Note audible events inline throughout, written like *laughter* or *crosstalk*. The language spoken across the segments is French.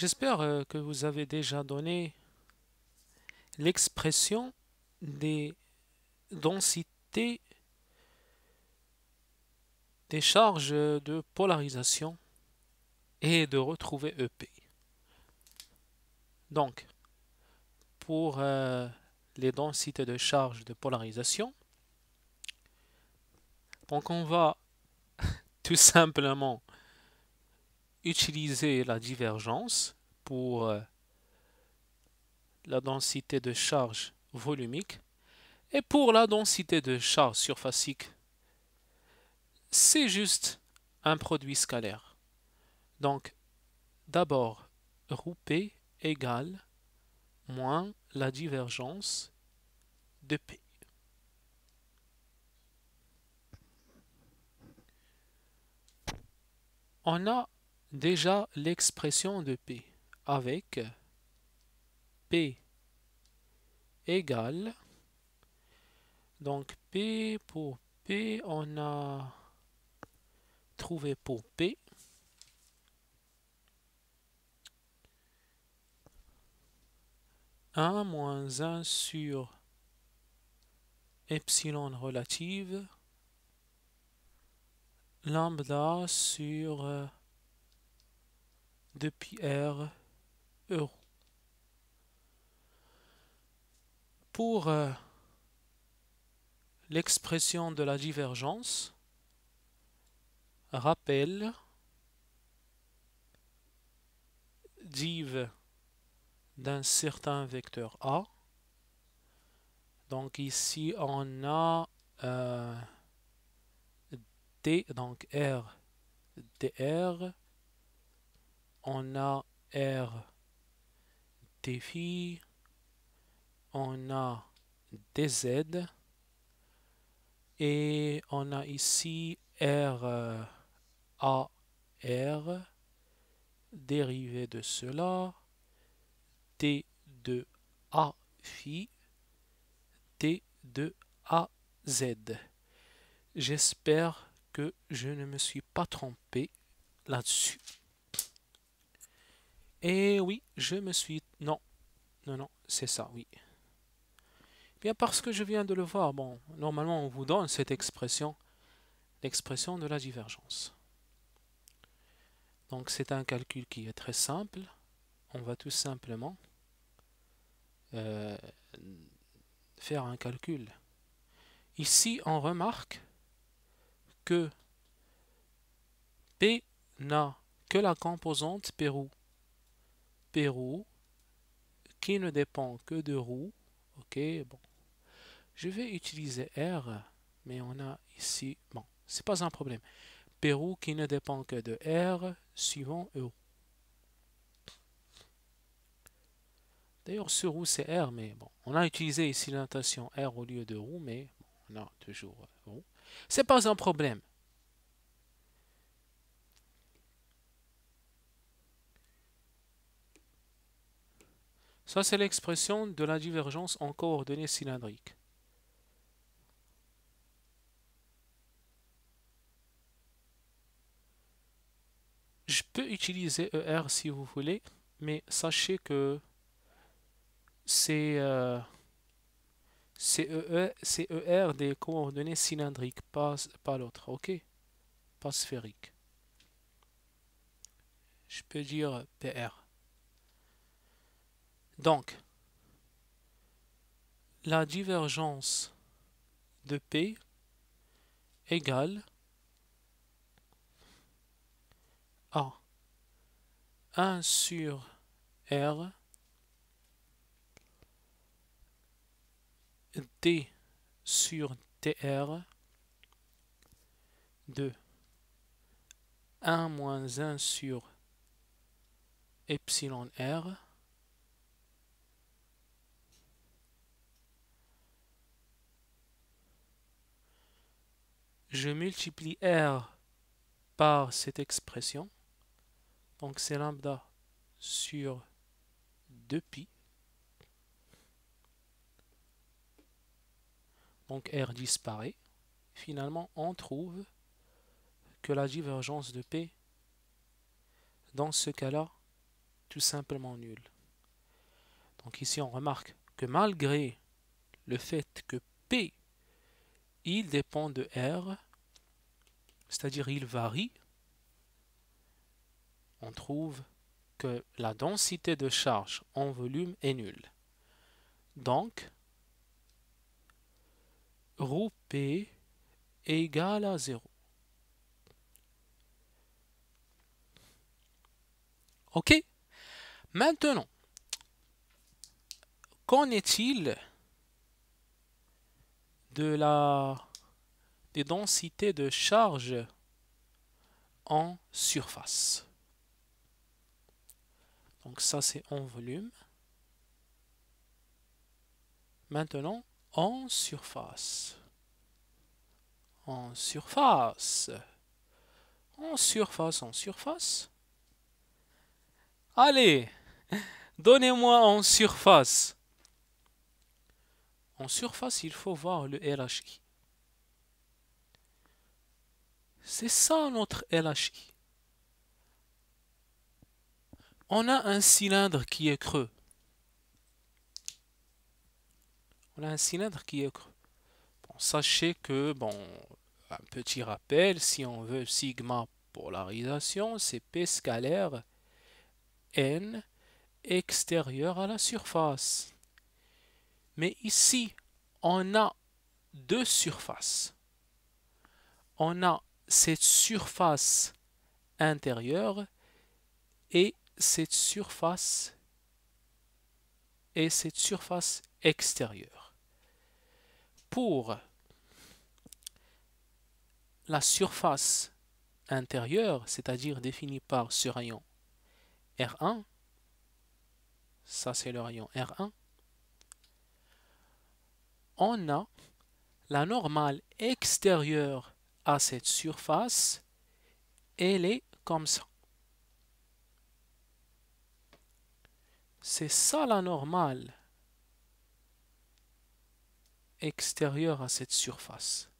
J'espère euh, que vous avez déjà donné l'expression des densités des charges de polarisation et de retrouver EP. Donc, pour euh, les densités de charges de polarisation, donc on va *laughs* tout simplement utiliser la divergence pour euh, la densité de charge volumique. Et pour la densité de charge surfacique, c'est juste un produit scalaire. Donc, d'abord, P égale moins la divergence de P. On a déjà l'expression de P avec P égale donc P pour P on a trouvé pour P un moins 1 sur epsilon relative lambda sur euh, de Pierre Euro. Pour euh, l'expression de la divergence, rappel, div d'un certain vecteur A. Donc ici, on a euh, D, donc R, DR, on a R des on a dz, et on a ici R A R dérivé de cela T de A phi T de A Z. J'espère que je ne me suis pas trompé là-dessus. Et eh oui, je me suis... Non, non, non, c'est ça, oui. Bien parce que je viens de le voir, bon, normalement on vous donne cette expression, l'expression de la divergence. Donc c'est un calcul qui est très simple. On va tout simplement euh, faire un calcul. Ici, on remarque que P n'a que la composante Pérou Pérou, qui ne dépend que de roue. Ok, bon. Je vais utiliser R, mais on a ici, bon, c'est pas un problème. Pérou qui ne dépend que de R, suivant roue. D'ailleurs, ce roue, c'est R, mais bon, on a utilisé ici l'intention R au lieu de roue, mais on a toujours roue. C'est pas un problème. Ça, c'est l'expression de la divergence en coordonnées cylindriques. Je peux utiliser ER si vous voulez, mais sachez que c'est ER, des coordonnées cylindriques, pas, pas l'autre, ok Pas sphérique. Je peux dire PR. Donc, la divergence de P égale à 1 sur R T sur TR de 1 moins 1 sur epsilon R je multiplie R par cette expression. Donc c'est lambda sur 2pi. Donc R disparaît. Finalement, on trouve que la divergence de P, dans ce cas-là, tout simplement nulle. Donc ici, on remarque que malgré le fait que P il dépend de R, c'est-à-dire il varie, on trouve que la densité de charge en volume est nulle. Donc, roue P est égal à 0. OK Maintenant, qu'en est-il de la des densités de charge en surface. Donc ça c'est en volume. Maintenant en surface. En surface. En surface, en surface. Allez, donnez-moi en surface. En surface, il faut voir le LHI. C'est ça notre LHI. On a un cylindre qui est creux. On a un cylindre qui est creux. Bon, sachez que, bon, un petit rappel, si on veut sigma polarisation, c'est P scalaire N extérieur à la surface. Mais ici, on a deux surfaces. On a cette surface intérieure et cette surface et cette surface extérieure. Pour la surface intérieure, c'est-à-dire définie par ce rayon R1, ça c'est le rayon R1, on a la normale extérieure à cette surface, elle est comme ça. C'est ça la normale extérieure à cette surface.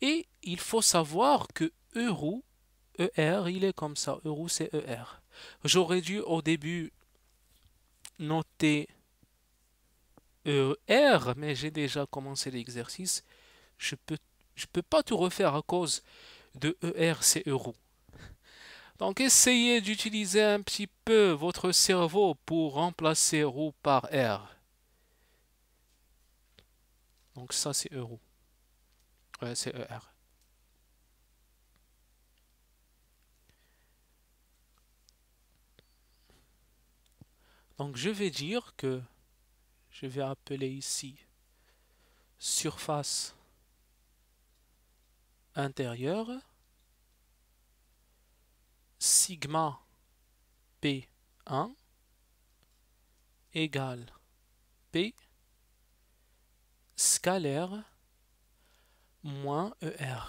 Et il faut savoir que euro, ER, il est comme ça. Euro, c'est ER. J'aurais dû au début noter ER, mais j'ai déjà commencé l'exercice. Je peux, je peux pas tout refaire à cause de ER, c'est euro. Donc essayez d'utiliser un petit peu votre cerveau pour remplacer rou par R. Donc ça c'est euro. Ouais, c'est ER. Donc je vais dire que je vais appeler ici surface intérieure, sigma P1 égale P scalaire moins ER.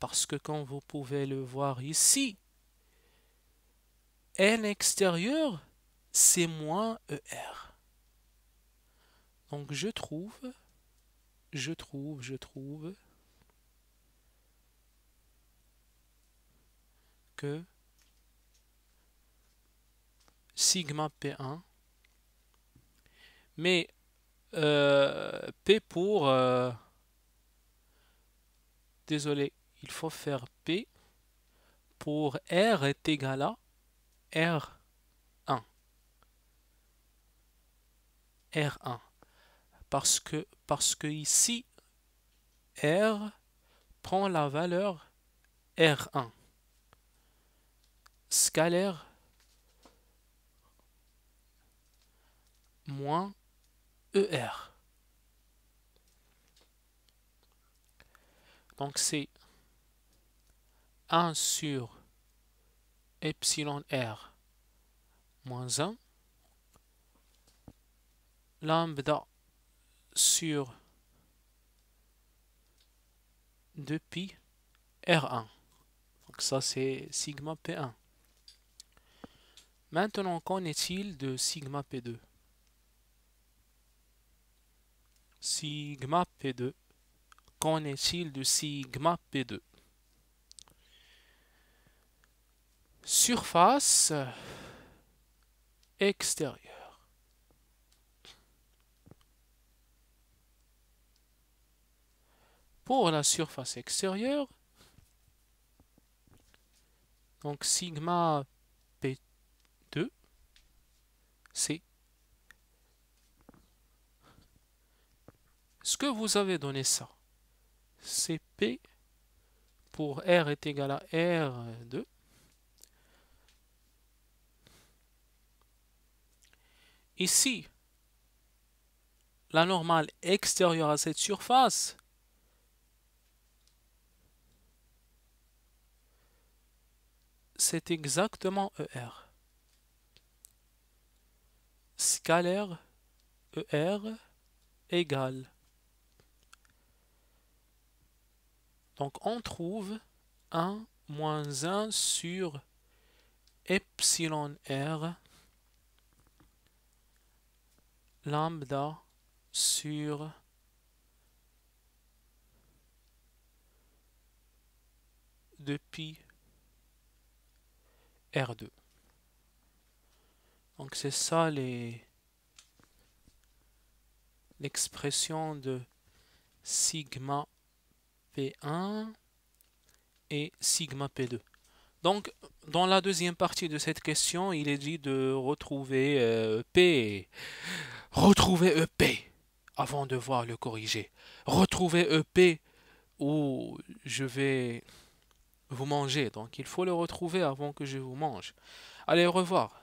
Parce que comme vous pouvez le voir ici, N extérieur c'est moins er Donc je trouve, je trouve, je trouve que sigma P1, mais euh, P pour... Euh, désolé, il faut faire P pour R est égal à R R1. Parce que, parce que ici, R prend la valeur R1. Scalaire moins ER. Donc c'est 1 sur epsilon r moins 1 lambda sur 2pi R1. Donc ça c'est sigma P1. Maintenant, qu'en est-il de sigma P2 Sigma P2. Qu'en est-il de sigma P2 Surface extérieure. pour la surface extérieure. Donc sigma P2, c'est ce que vous avez donné ça. C'est P pour R est égal à R2. Ici, la normale extérieure à cette surface, c'est exactement ER. Scalaire ER e égale. Donc on trouve 1 moins 1 sur epsilon R lambda sur de pi R2. Donc c'est ça les l'expression de sigma P1 et sigma P2. Donc, dans la deuxième partie de cette question, il est dit de retrouver euh, P. Retrouver EP avant de voir le corriger. Retrouver EP où je vais vous mangez, donc il faut le retrouver avant que je vous mange. Allez, au revoir.